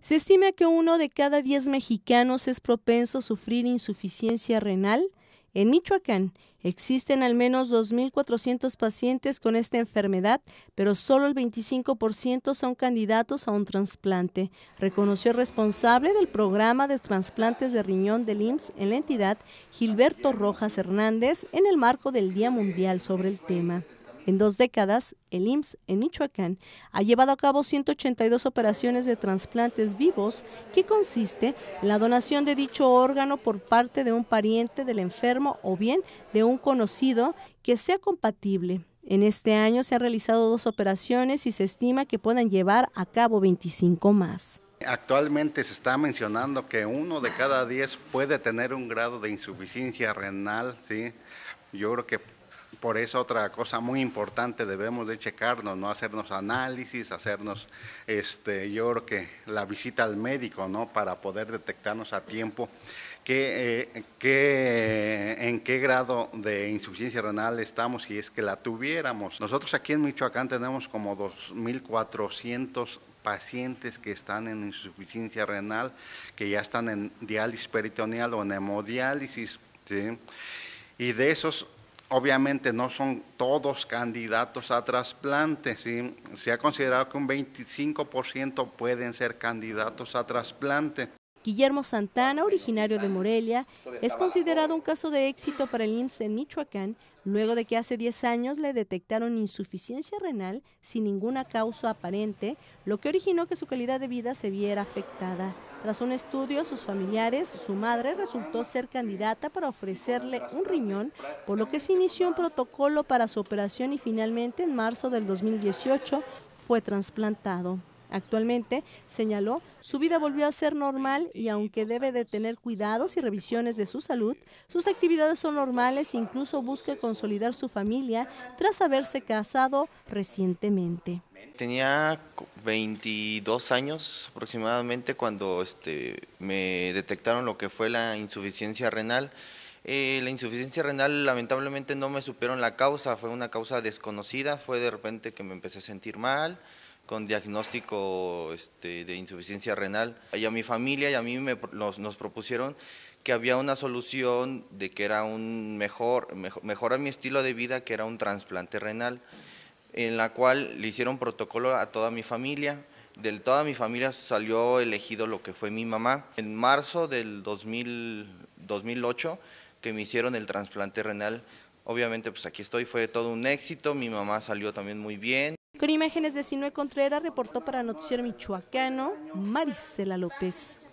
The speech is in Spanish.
Se estima que uno de cada diez mexicanos es propenso a sufrir insuficiencia renal. En Michoacán existen al menos 2.400 pacientes con esta enfermedad, pero solo el 25% son candidatos a un trasplante, reconoció el responsable del programa de trasplantes de riñón del IMSS en la entidad, Gilberto Rojas Hernández, en el marco del Día Mundial sobre el tema. En dos décadas, el IMSS en Michoacán ha llevado a cabo 182 operaciones de trasplantes vivos, que consiste en la donación de dicho órgano por parte de un pariente del enfermo o bien de un conocido que sea compatible. En este año se han realizado dos operaciones y se estima que puedan llevar a cabo 25 más. Actualmente se está mencionando que uno de cada diez puede tener un grado de insuficiencia renal, Yo creo que por eso otra cosa muy importante, debemos de checarnos, no hacernos análisis, hacernos, este, yo creo que la visita al médico, ¿no? Para poder detectarnos a tiempo que, eh, en qué grado de insuficiencia renal estamos si es que la tuviéramos. Nosotros aquí en Michoacán tenemos como 2.400 pacientes que están en insuficiencia renal, que ya están en diálisis peritoneal o en hemodiálisis. ¿sí? Y de esos obviamente no son todos candidatos a trasplante. Se ha considerado que un 25% pueden ser candidatos a trasplante. Guillermo Santana, originario de Morelia, es considerado un caso de éxito para el IMSS e en Michoacán, luego de que hace 10 años le detectaron insuficiencia renal sin ninguna causa aparente, lo que originó que su calidad de vida se viera afectada. Tras un estudio, sus familiares, su madre resultó ser candidata para ofrecerle un riñón, por lo que se inició un protocolo para su operación y finalmente en marzo del 2018 fue trasplantado. Actualmente, señaló, su vida volvió a ser normal y aunque debe de tener cuidados y revisiones de su salud, sus actividades son normales e incluso busca consolidar su familia tras haberse casado recientemente tenía 22 años aproximadamente cuando este, me detectaron lo que fue la insuficiencia renal. Eh, la insuficiencia renal lamentablemente no me supieron la causa, fue una causa desconocida, fue de repente que me empecé a sentir mal, con diagnóstico este, de insuficiencia renal. Y a mi familia y a mí nos, nos, propusieron que había una solución de que era un mejor, mejor, mejorar mi estilo de vida, que era un trasplante renal en la cual le hicieron protocolo a toda mi familia. De toda mi familia salió elegido lo que fue mi mamá. En marzo del 2008, que me hicieron el trasplante renal, obviamente pues aquí estoy, fue todo un éxito, mi mamá salió también muy bien. Con imágenes de Sinue Contreras reportó para Noticiero Michoacano Marisela López.